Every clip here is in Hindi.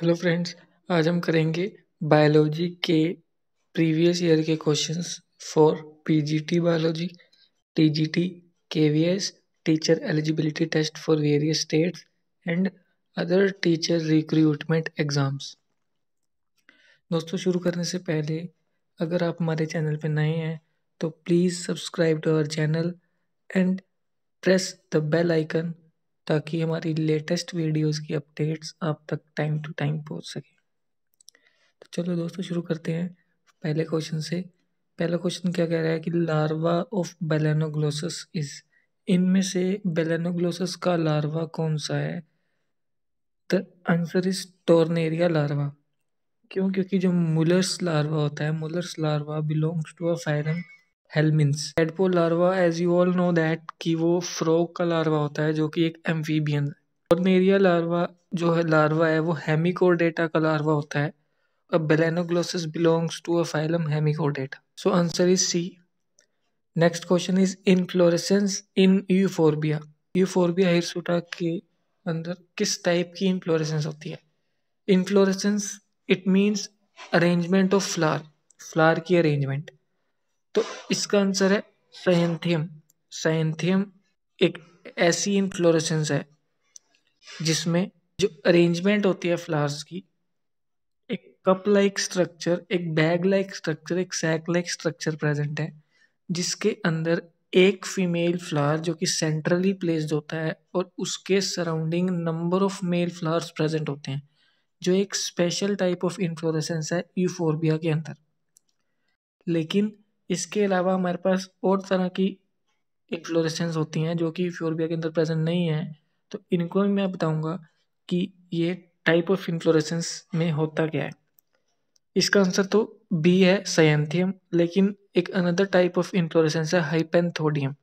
हेलो फ्रेंड्स आज हम करेंगे बायोलॉजी के प्रीवियस ईयर के questions for PGT biology TGT KVS teacher eligibility test for various states and other teacher recruitment exams दोस्तों शुरू करने से पहले अगर आप हमारे चैनल पर नए हैं तो please subscribe to our channel and press the bell icon ताकि हमारी लेटेस्ट वीडियोस की अपडेट्स आप तक टाइम टू टाइम पहुंच सके तो चलो दोस्तों शुरू करते हैं पहले क्वेश्चन से पहला क्वेश्चन क्या कह रहा है कि लार्वा ऑफ बेलेनोग्लोसस इज इनमें से बेलेनोग्लोसस का लार्वा कौन सा है the answer is tornaria larva क्यों क्योंकि जो मुलर्स लार्वा होता है Muller's larva belongs to a phylum helminths tadpole larva as you all know that कि वो फ्रॉग का लार्वा होता है जो कि एक एम्फीबियन ऑर्नेरिया लार्वा जो है लार्वा है वो हेमिकोडेटा का लार्वा होता है अब Balanoglossus belongs to a phylum Hemichordata so answer is C next question is inflorescence in Euphorbia Euphorbia hirsuta के अंदर किस टाइप की इनफ्लोरेसेंस होती है inflorescence it means arrangement of flower flower की अरेंजमेंट तो इसका आंसर है साइंथियम साइंथियम एक ऐसी इनफ्लोरेसेंस है जिसमें जो अरेंजमेंट होती है फ्लावर्स की एक कप लाइक स्ट्रक्चर एक बैग लाइक स्ट्रक्चर एक सैक लाइक स्ट्रक्चर प्रेजेंट है जिसके अंदर एक फीमेल फ्लावर जो कि सेंट्रली प्लेस्ड होता है और उसके surrounding number of male flowers present होते हैं जो एक स्पेशल टाइप ऑफ इन्फ्लोरेसेंस है यूफोरबिया के अंदर लेकिन इसके अलावा हमारे पास और तरह की इन्फ्लोरेसेंस होती हैं जो कि फ्योरबिया के अंदर प्रेजेंट नहीं है तो इनको भी मैं बताऊंगा कि ये टाइप ऑफ इन्फ्लोरेसेंस में होता क्या है इसका आंसर तो बी है सयंथियम लेकिन एक अनदर टाइप ऑफ इन्फ्लोरेसेंस है हाइपेंथोडियम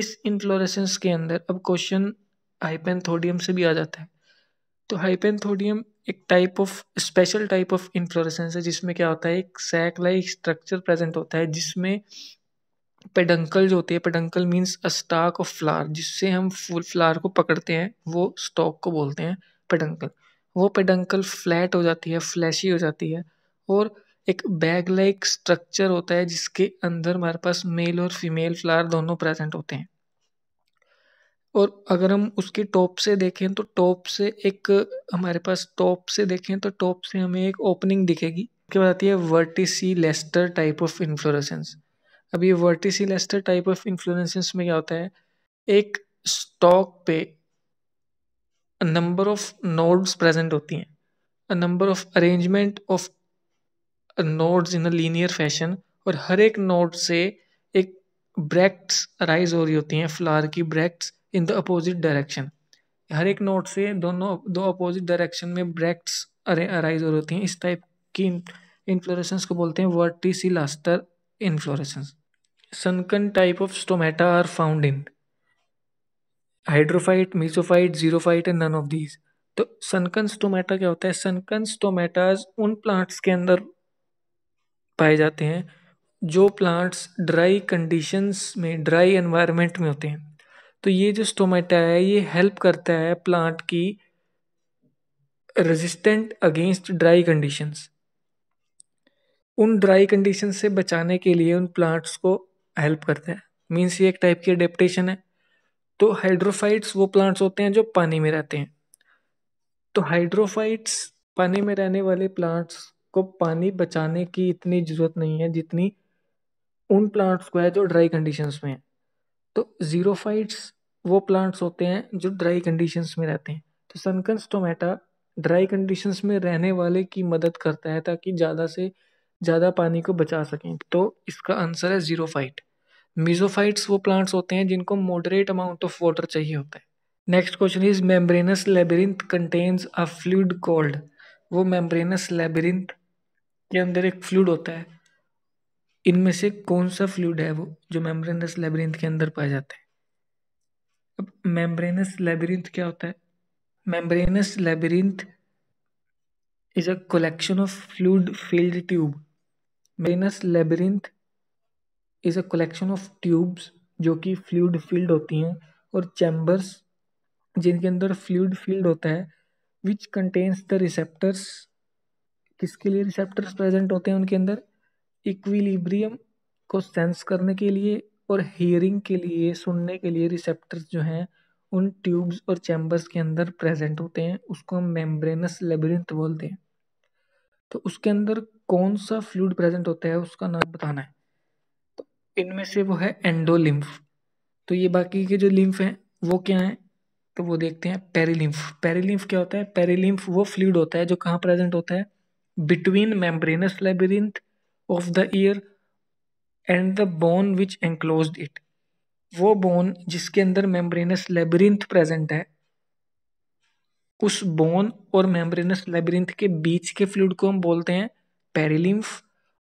इस इन्फ्लोरेसेंस के अंदर अब क्वेश्चन हाइपेंथोडियम से भी आ जाता है तो हाइपेंथोडियम एक type of special type of inflorescence है जिसमें क्या होता है एक सैक लाइक स्ट्रक्चर प्रेजेंट होता है जिसमें पेडंकल जो होती है peduncle means a stalk of flower जिससे हम फूल फ्लावर को पकड़ते हैं वो स्टॉक को बोलते हैं पेडंकल वो पेडंकल फ्लैट हो जाती है फ्लैशी हो जाती है और एक बैग लाइक स्ट्रक्चर होता है जिसके अंदर हमारे पास मेल और फीमेल फ्लावर दोनों प्रेजेंट होते हैं और अगर हम उसकी टॉप से देखें तो टॉप से एक हमारे पास टॉप से देखें तो टॉप से हमें एक ओपनिंग दिखेगी उसके बाद आती है verticillaster type of inflorescence अब ये verticillaster type of inflorescence में क्या होता है एक स्टॉक पे नंबर ऑफ नोड्स प्रेजेंट होती हैं number of arrangement of nodes in a linear fashion और हर एक नोड से एक ब्रैक्ट्स अराइज हो रही होती हैं फ्लावर की bracts in the opposite direction हर एक नोट से दोनों दो अपोजिट डायरेक्शन में ब्रैक्ट्स अराइज हो होती हैं इस टाइप की इन्फ्लोरेसेंस को बोलते हैं लास्टर inflorescence sunken type of stomata are found in hydrophyte mesophyte xerophyte and none of these तो सनकन स्टोमेटा क्या होता है सनकन स्टोमेटाज उन प्लांट्स के अंदर पाए जाते हैं जो प्लांट्स ड्राई कंडीशंस में ड्राई एनवायरनमेंट में होते हैं तो ये जो स्टोमेटा है ये हेल्प करता है प्लांट की रेजिस्टेंट अगेंस्ट ड्राई कंडीशंस उन ड्राई कंडीशन से बचाने के लिए उन प्लांट्स को हेल्प करता है मीन्स ये एक टाइप की अडेप्टेशन है तो हाइड्रोफाइट्स वो प्लांट्स होते हैं जो पानी में रहते हैं तो हाइड्रोफाइट्स पानी में रहने वाले प्लांट्स को पानी बचाने की इतनी ज़रूरत नहीं है जितनी उन प्लांट्स को है जो ड्राई कंडीशंस में है तो ज़ीरोफाइट्स वो प्लांट्स होते हैं जो ड्राई कंडीशंस में रहते हैं तो सनकंस टोमेटा ड्राई कंडीशंस में रहने वाले की मदद करता है ताकि ज़्यादा से ज़्यादा पानी को बचा सकें तो इसका आंसर है ज़ीरो फाइट मीजोफाइट्स वो प्लांट्स होते हैं जिनको मॉडरेट अमाउंट ऑफ वाटर चाहिए होता है next question is membranous labyrinth contains a fluid called वो मेम्ब्रेनस लेबरिंथ के अंदर एक फ्लूड होता है इनमें से कौन सा फ्लूड है वो जो मेम्ब्रेनस लेबरिंथ के अंदर पाया जाता है मेम्ब्रेनस लेबरिंथ क्या होता है membranous labyrinth is a collection of fluid filled tube Venus labyrinth is a collection of tubes जो कि फ्लूड फील्ड होती हैं और चैम्बर्स जिनके अंदर फ्लूड फील्ड होता है विच कंटेन्स द रिसेप्टर्स किसके लिए रिसेप्टर्स प्रेजेंट होते हैं उनके अंदर इक्विलिब्रियम को सेंस करने के लिए और हियरिंग के लिए सुनने के लिए रिसेप्टर्स जो हैं उन ट्यूब्स और चैम्बर्स के अंदर प्रेजेंट होते हैं उसको हम मेम्ब्रेनस लेबरिंथ बोलते हैं तो उसके अंदर कौन सा फ्लूड प्रेजेंट होता है उसका नाम बताना है तो इनमें से वो है एंडोलिम्फ तो ये बाकी के जो लिम्फ हैं वो क्या हैं तो वो देखते हैं पेरीलिम्फ पेरीलिम्फ क्या होता है पेरीलिम्फ वो फ्लूड होता है जो कहाँ प्रेजेंट होता है between membranous labyrinth of the ear and the bone which enclose it वो बोन जिसके अंदर मेम्ब्रेनस लेबरिंथ प्रेजेंट है उस बोन और मेम्ब्रेनस लेबरिंथ के बीच के फ्लूड को हम बोलते हैं पेरिलिम्फ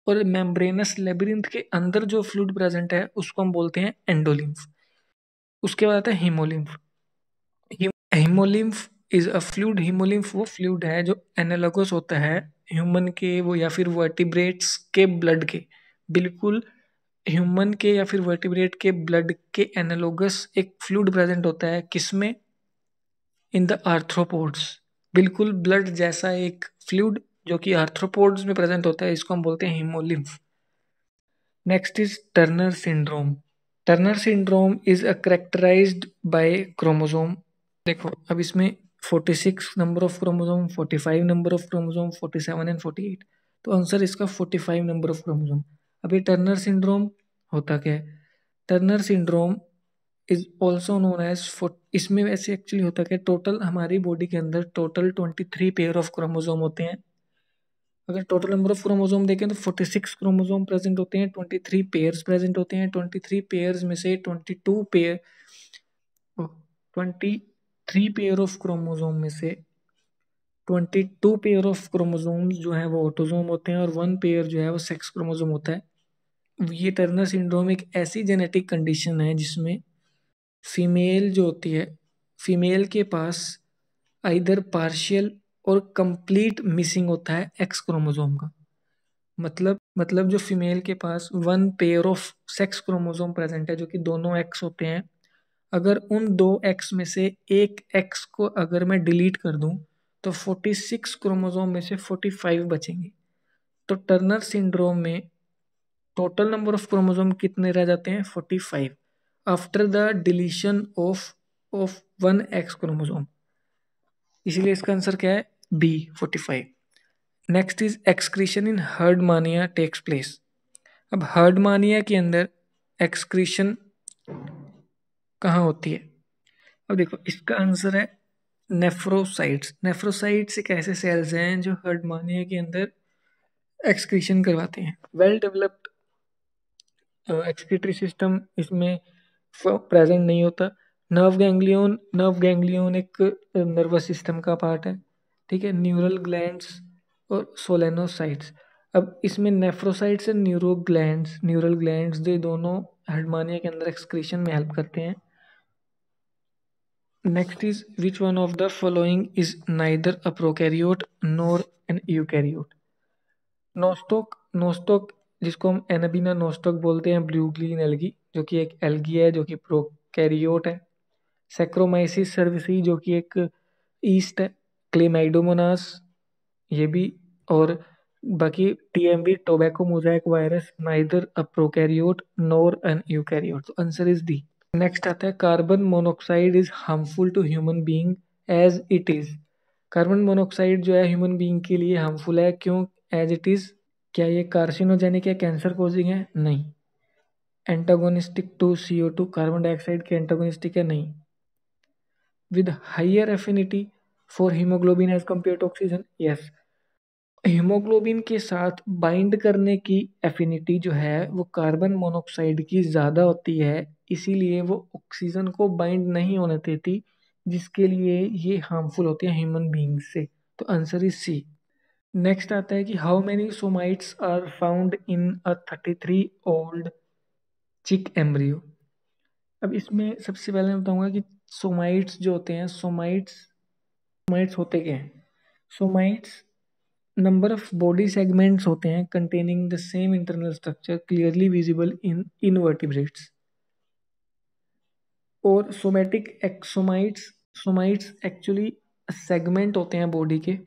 और मेम्ब्रेनस लेबरिंथ के अंदर जो फ्लूड प्रेजेंट है उसको हम बोलते हैं एंडोलिम्फ उसके बाद आता है haemolymph haemolymph is a fluid haemolymph वो फ्लूड है जो एनालोगस होता है ह्यूमन के वो या फिर वर्टिब्रेट्स के ब्लड के बिल्कुल ह्यूमन के या फिर वर्टिब्रेट के ब्लड के एनालोगस एक फ्लूड प्रेजेंट होता है किसमें इन द आर्थ्रोपोड्स बिल्कुल ब्लड जैसा एक फ्लूड जो कि आर्थ्रोपोड्स में प्रेजेंट होता है इसको हम बोलते हैं haemolymph next is Turner syndrome Turner syndrome is a characterise by chromosome देखो अब इसमें 46 number of forty 45 number of forty 47 and 48 तो आंसर इसका 45 नंबर ऑफ क्रोमोजोम अब ये टर्नर सिंड्रोम होता क्या है Turner syndrome is also known as इसमें वैसे एक्चुअली होता क्या टोटल हमारी बॉडी के अंदर total twenty three pair of chromosome होते हैं अगर टोटल नंबर ऑफ क्रोमोजोम देखें तो फोर्टी सिक्स क्रोमोजोम प्रेजेंट होते हैं ट्वेंटी थ्री पेयर्स प्रेजेंट होते हैं ट्वेंटी थ्री पेयर्स में से twenty two pair twenty three pair of chromosome में से twenty two pair of chromosome जो है वो ऑटोजोम होते हैं और वन पेयर जो है वो सेक्स क्रोमोजोम होता है ये टर्नर सिंड्रोम एक ऐसी जेनेटिक कंडीशन है जिसमें फीमेल जो होती है फीमेल के पास इधर पार्शियल और कंप्लीट मिसिंग होता है एक्स क्रोमोजोम का मतलब मतलब जो फीमेल के पास one pair of sex chromosome present है जो कि दोनों एक्स होते हैं अगर उन दो एक्स में से एक एक्स को अगर मैं डिलीट कर दूं तो 46 क्रोमोजोम में से 45 बचेंगे तो टर्नर सिंड्रोम में टोटल नंबर ऑफ क्रोमोजोम कितने रह जाते हैं forty five after the deletion of of one X chromosome इसीलिए इसका आंसर क्या है B forty five next is excretion in Herdmania takes place अब हर्ड मानिया के अंदर एक्सक्रीशन कहाँ होती है अब देखो इसका आंसर है नेफ्रोसाइट्स नेफ्रोसाइट्स एक ऐसे सेल्स हैं जो हर्ड मानिया के अंदर एक्सक्रीशन करवाते हैं वेल डेवलप्ड एक्सक्रीटरी सिस्टम इसमें प्रेजेंट नहीं होता नर्व गैंग्लियन नर्व गैंग्लियन एक नर्वस सिस्टम का पार्ट है ठीक है न्यूरल ग्लैंड्स और सोलेनोसाइट्स अब इसमें nephrocytes and neuro gland neural glands ये दोनों हडमानिया के अंदर एक्सक्रीशन में हेल्प करते हैं next is which one of the following is neither a prokaryote nor an eukaryote Nostoc Nostoc जिसको हम एनाबीना नोस्टॉक बोलते हैं ब्लू ग्रीन एलगी जो कि एक एलगी है जो कि प्रोकैरियोट है सेक्रोमाइसिस सर्विसी जो कि एक ईस्ट है क्लेमाइडोमोनास ये भी और बाकी B tobacco mosaic virus neither a prokaryote nor an eukaryote तो आंसर इज डी नेक्स्ट आता है carbon monoxide is harmful to human being as it is carbon monoxide जो है ह्यूमन बींग के लिए हार्मफुल है क्यों एज इट इज़ क्या ये कार्सिनोजेनिक या कैंसर कोजिंग है नहीं antagonistic to C O two carbon dioxide के एंटागोनिस्टिक है नहीं with higher affinity for haemoglobin as compare to oxygen yes haemoglobin के साथ बाइंड करने की एफिनिटी जो है वो कार्बन मोनोक्साइड की ज़्यादा होती है इसीलिए वो ऑक्सीजन को बाइंड नहीं होने देती जिसके लिए ये हार्मफुल होती है ह्यूमन बींग से तो आंसर इज सी नेक्स्ट आता है कि how many somites are found in a thirty three old chick embryo अब इसमें सबसे पहले मैं बताऊंगा कि सोमाइट्स जो होते हैं सोमाइट्स सोमाइट्स होते क्या हैं somites number of body segments होते हैं containing the same internal structure clearly visible in invertebrates और somatic exomites somites actually segment होते हैं बॉडी के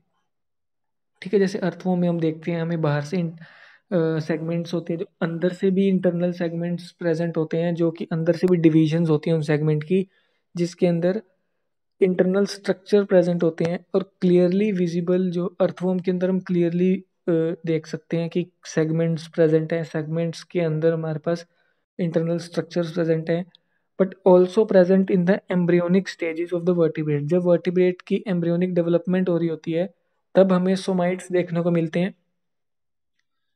ठीक है जैसे अर्थवों में हम देखते हैं हमें बाहर से सेगमेंट्स uh, होते हैं जो अंदर से भी इंटरनल सेगमेंट्स प्रेजेंट होते हैं जो कि अंदर से भी डिविजन होती हैं उन सेगमेंट की जिसके अंदर इंटरनल स्ट्रक्चर प्रेजेंट होते हैं और क्लियरली विजिबल जो अर्थवोम के अंदर हम क्लियरली देख सकते हैं कि सेगमेंट्स प्रेजेंट हैं सेगमेंट्स के अंदर हमारे पास इंटरनल स्ट्रक्चर्स प्रेजेंट हैं but also present in the embryonic stages of the vertebrate जब वर्टिब्रेट की एम्ब्रियोनिक डेवलपमेंट हो रही होती है तब हमें सोमाइट्स देखने को मिलते हैं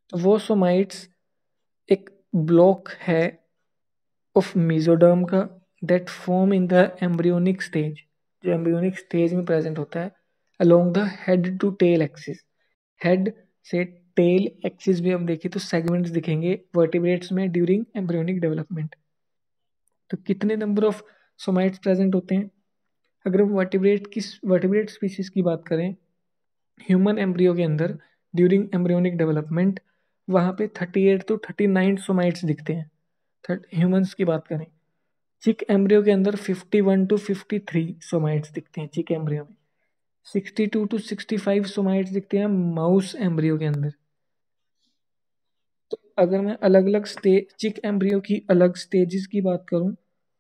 तो वो सोमाइट्स एक ब्लॉक है ऑफ मीजोडर्म का that form in the embryonic stage जो एम्ब्रियोनिक स्टेज में प्रेजेंट होता है along the head to tail axis head से टेल एक्सिस भी हम देखें तो सेगमेंट्स दिखेंगे वर्टिब्रेट्स में ड्यूरिंग एम्ब्रियोनिक डेवलपमेंट तो कितने नंबर ऑफ सोमाइट्स प्रेजेंट होते हैं अगर हम वर्टिब्रेट की वर्टिब्रेट स्पीशीज़ की बात करें ह्यूमन एम्ब्रियो के अंदर ड्यूरिंग एम्ब्रियोनिक डेवलपमेंट वहाँ पे thirty eight to thirty nine somites दिखते हैं थर्ट ह्यूमन्स की बात करें चिक एम्ब्रियो के अंदर fifty one to fifty three somites दिखते हैं चिक एम्ब्रियो में sixty two to sixty five somites दिखते हैं माउस एम्ब्रियो के अंदर तो अगर मैं अलग अलग स्टेज चिक एम्ब्रियो की अलग स्टेजेस की बात करूं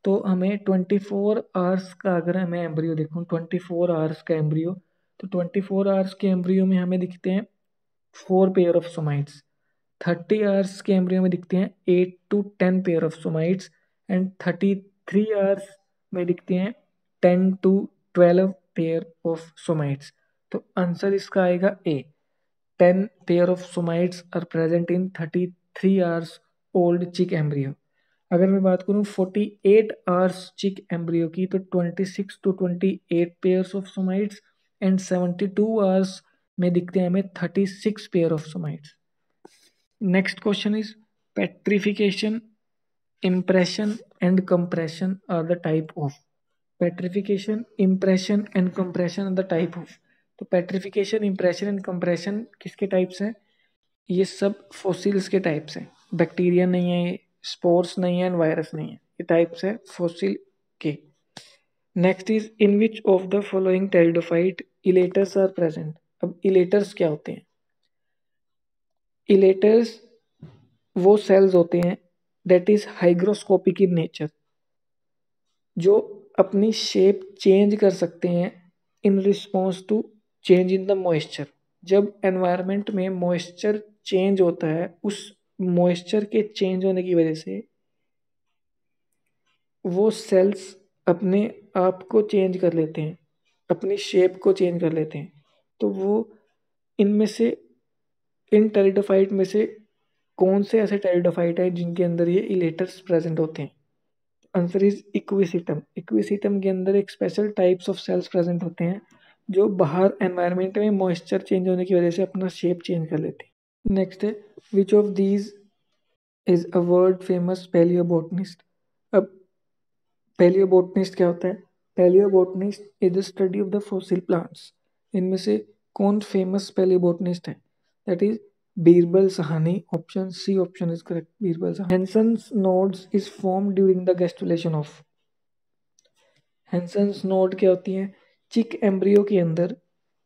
तो हमें ट्वेंटी फोर आवर्स का अगर मैं एम्ब्रियो देखूं ट्वेंटी फोर आवर्स का एम्ब्रियो तो ट्वेंटी फोर आवर्स के एम्ब्रियो में हमें दिखते हैं four pair of somites thirty hours के एम्ब्रियो में दिखते हैं eight to ten pair of somites and thirty three hours में दिखते हैं ten to twelve pair of somites तो आंसर इसका आएगा A ten pair of somites are present in thirty three hours old chick embryo अगर मैं बात फोर्टी 48 आवर्स चिक एम्ब्रियो की तो 26 to twenty eight pairs of somites and 72 hours में दिखते हैं हमें 36 pair of somites next question is petrification impression and compression are the type of petrification impression and compression are the type of तो पेट्रिफिकेशन इम्प्रेशन एंड कंप्रेशन किसके टाइप्स हैं ये सब फोसिल्स के टाइप्स हैं बैक्टीरिया नहीं है स्पोर्स नहीं है वायरस नहीं है ये टाइप्स है फोसिल के next is in which of the following pteridophyte elaters are present अब इलेटर्स क्या होते हैं इलेटर्स वो सेल्स होते हैं that is hygroscopic in nature जो अपनी शेप चेंज कर सकते हैं in response to change in the moisture जब एनवायरमेंट में मॉइस्चर चेंज होता है उस मॉइस्चर के चेंज होने की वजह से वो सेल्स अपने आप को चेंज कर लेते हैं अपनी शेप को चेंज कर लेते हैं तो वो इनमें से इन टेरिडोफाइट में से कौन से ऐसे टेरिडोफाइट हैं जिनके अंदर ये इलेटर्स प्रेजेंट होते हैं आंसर इज इक्विसिटम इक्विसिटम के अंदर एक special types of cells present होते हैं जो बाहर एनवायरनमेंट में मॉइस्चर चेंज होने की वजह से अपना शेप चेंज कर लेते हैं नेक्स्ट है which of these is a world famous palaeobotanist अब पेलियोबोटनिस्ट क्या होता है palaeobotanist is the study of the fossil plants इनमें से कौन फेमस पेलियोबोटनिस्ट है that is Birbal Sahni option C option is correct Birbal Sahni Hensen's nodes is form during the gastrulation of Hensen's node क्या होती है चिक एम्ब्रियो के अंदर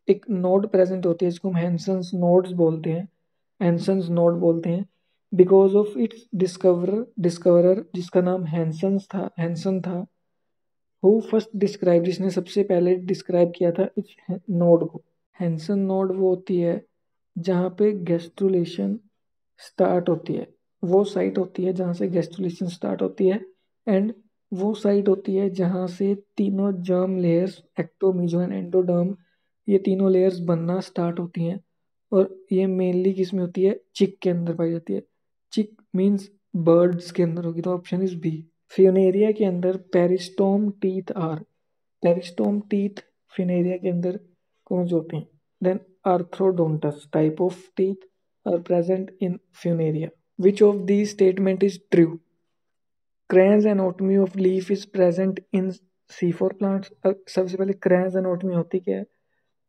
एक नोड प्रेजेंट होती है जिसको हम हैंसन्स नोड्स बोलते हैं हैंसन्स नोड बोलते हैं because of its discover discoverer जिसका नाम हैंसन था हैंसन था हु फर्स्ट डिस्क्राइब जिसने सबसे पहले डिस्क्राइब किया था इस नोड को हैंसन नोड वो होती है जहाँ पे गेस्टुलेशन स्टार्ट होती है वो साइट होती है जहाँ से गेस्टुलेशन स्टार्ट होती है एंड वो साइट होती है जहाँ से तीनों germ layers ecto meso and endoderm ये तीनों लेयर्स बनना स्टार्ट होती हैं और ये मेनली किस में होती है चिक के अंदर पाई जाती है मीन्स बर्ड्स के अंदर होगी तो ऑप्शन इज बी फ्यूनेरिया के अंदर peristome teeth are peristome teeth Funaria के अंदर कौन से होते हैं then arthrodontous type of teeth are present in Funaria which of the statement is true Kranz anatomy of leaf is present in C four plants सबसे पहले क्रैंस एंड ऑटमी होती क्या है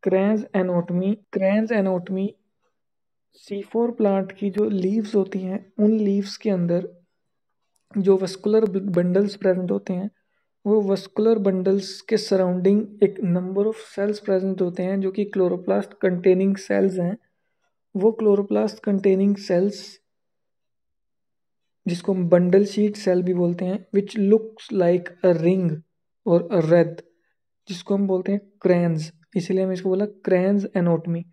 Kranz anatomy Kranz anatomy C four plant की जो लीव्स होती हैं उन लीव्स के अंदर जो वस्कुलर बंडल्स प्रेजेंट होते हैं वो वस्कुलर बंडल्स के सराउंडिंग एक नंबर ऑफ सेल्स प्रेजेंट होते हैं जो कि क्लोरोप्लास्ट कंटेनिंग सेल्स हैं वो क्लोरोप्लास्ट कंटेनिंग सेल्स जिसको हम बंडल शीट सेल भी बोलते हैं which looks like a ring और अ रेड जिसको हम बोलते हैं क्रैंस इसीलिए हम इसको बोला Kranz anatomy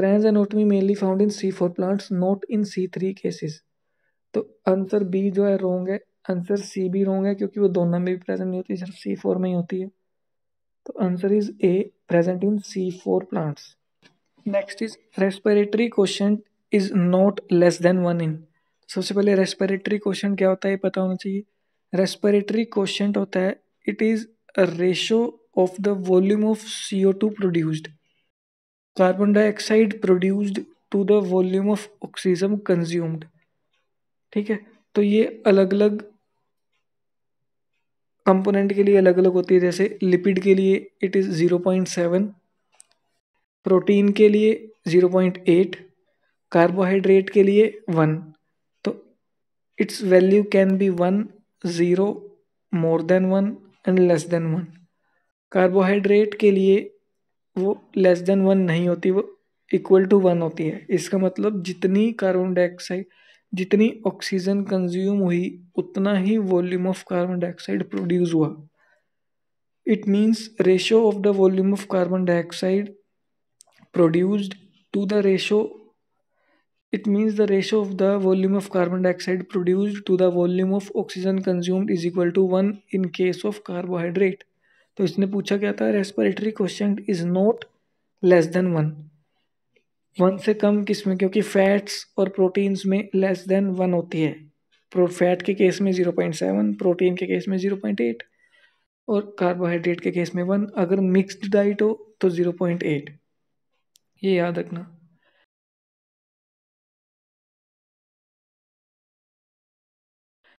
mainly found in C four plants not in C three cases तो आंसर बी जो है रोंग है आंसर सी भी रोंग है क्योंकि वो दोनों में भी प्रेजेंट नहीं होती सिर्फ सी फोर में ही होती है तो answer is A present in C four plants next is respiratory quotient is not less than one in सबसे पहले रेस्पिरेटरी क्वेश्चन क्या होता है ये पता होना चाहिए रेस्पिरेटरी क्वेश्चन होता है it is ratio of the volume of C O two produced carbon dioxide produced to the volume of oxygen consumed ठीक है तो ये अलग अलग कंपोनेंट के लिए अलग अलग होती है जैसे लिपिड के लिए it is zero point seven protein के लिए ज़ीरो पॉइंट एट कार्बोहाइड्रेट के लिए वन तो its value can be one zero more than one and less than one carbohydrate के लिए वो लेस देन वन नहीं होती वो इक्वल टू वन होती है इसका मतलब जितनी कार्बन डाइऑक्साइड जितनी ऑक्सीजन कंज्यूम हुई उतना ही volume of carbon dioxide produce हुआ it means ratio of the volume of carbon dioxide produced to the ratio it means the ratio of the volume of carbon dioxide produced to the volume of oxygen consumed is equal to one in case of carbohydrate तो इसने पूछा क्या था respiratory quotient is not less than one one से कम किस में क्योंकि फैट्स और प्रोटीन्स में लेस देन वन होती है प्रो फैट के केस में ज़ीरो पॉइंट सेवन प्रोटीन के केस में ज़ीरो पॉइंट एट और कार्बोहाइड्रेट के केस में वन अगर मिक्स्ड डाइट हो तो ज़ीरो पॉइंट एट ये याद रखना